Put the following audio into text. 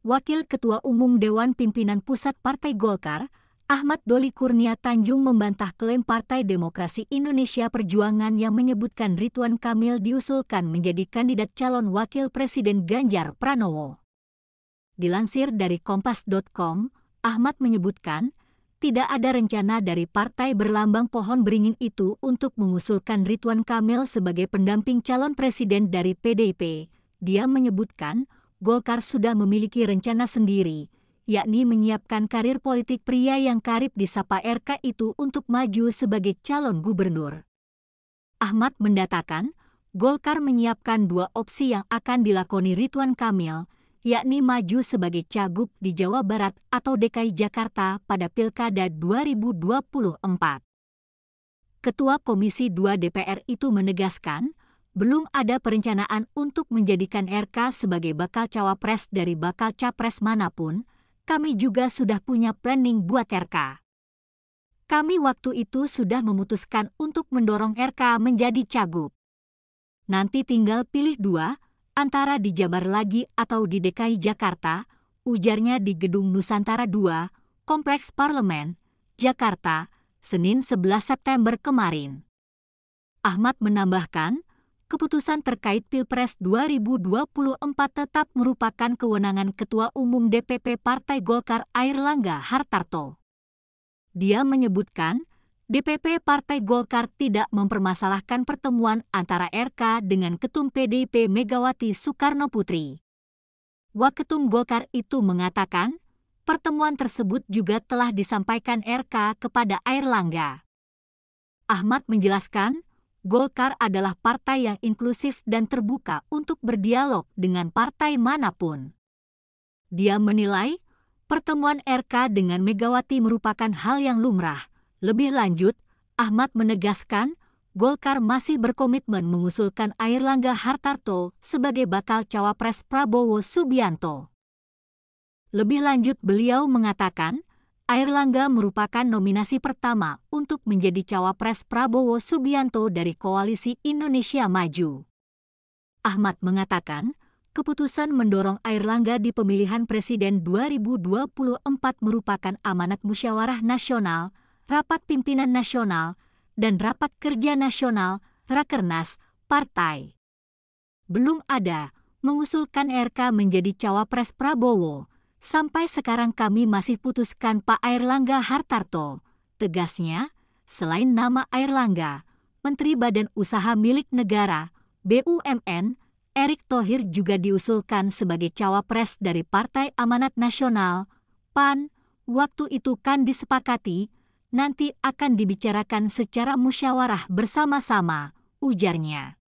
Wakil Ketua Umum Dewan Pimpinan Pusat Partai Golkar, Ahmad Doli Kurnia Tanjung membantah klaim Partai Demokrasi Indonesia Perjuangan yang menyebutkan Ridwan Kamil diusulkan menjadi kandidat calon wakil presiden Ganjar Pranowo. Dilansir dari kompas.com, Ahmad menyebutkan, tidak ada rencana dari partai berlambang pohon beringin itu untuk mengusulkan Ridwan Kamil sebagai pendamping calon presiden dari PDIP. Dia menyebutkan, Golkar sudah memiliki rencana sendiri, yakni menyiapkan karir politik pria yang karib di Sapa RK itu untuk maju sebagai calon gubernur. Ahmad mendatakan, Golkar menyiapkan dua opsi yang akan dilakoni Ridwan Kamil, yakni maju sebagai cagup di Jawa Barat atau DKI Jakarta pada Pilkada 2024. Ketua Komisi 2 DPR itu menegaskan, belum ada perencanaan untuk menjadikan RK sebagai bakal cawapres dari bakal capres manapun, kami juga sudah punya planning buat RK. Kami waktu itu sudah memutuskan untuk mendorong RK menjadi cagup. Nanti tinggal pilih dua, antara di Jabar lagi atau di DKI Jakarta, ujarnya di Gedung Nusantara 2, Kompleks Parlemen, Jakarta, Senin 11 September kemarin. Ahmad menambahkan, keputusan terkait Pilpres 2024 tetap merupakan kewenangan Ketua Umum DPP Partai Golkar Air Langga Hartarto. Dia menyebutkan, DPP Partai Golkar tidak mempermasalahkan pertemuan antara RK dengan Ketum PDIP Megawati Soekarno Putri. Waketum Golkar itu mengatakan, pertemuan tersebut juga telah disampaikan RK kepada Air Langga. Ahmad menjelaskan, Golkar adalah partai yang inklusif dan terbuka untuk berdialog dengan partai manapun. Dia menilai pertemuan RK dengan Megawati merupakan hal yang lumrah. Lebih lanjut, Ahmad menegaskan Golkar masih berkomitmen mengusulkan Air Langga Hartarto sebagai bakal cawapres Prabowo Subianto. Lebih lanjut, beliau mengatakan Air Langga merupakan nominasi pertama untuk menjadi cawapres Prabowo Subianto dari Koalisi Indonesia Maju. Ahmad mengatakan, keputusan mendorong Air Langga di pemilihan Presiden 2024 merupakan amanat musyawarah nasional, rapat pimpinan nasional, dan rapat kerja nasional, Rakernas, Partai. Belum ada mengusulkan RK menjadi cawapres Prabowo, Sampai sekarang kami masih putuskan Pak Airlangga Hartarto. Tegasnya, selain nama Airlangga, Menteri Badan Usaha Milik Negara, BUMN, Erick Thohir juga diusulkan sebagai cawapres dari Partai Amanat Nasional, PAN. Waktu itu kan disepakati, nanti akan dibicarakan secara musyawarah bersama-sama, ujarnya.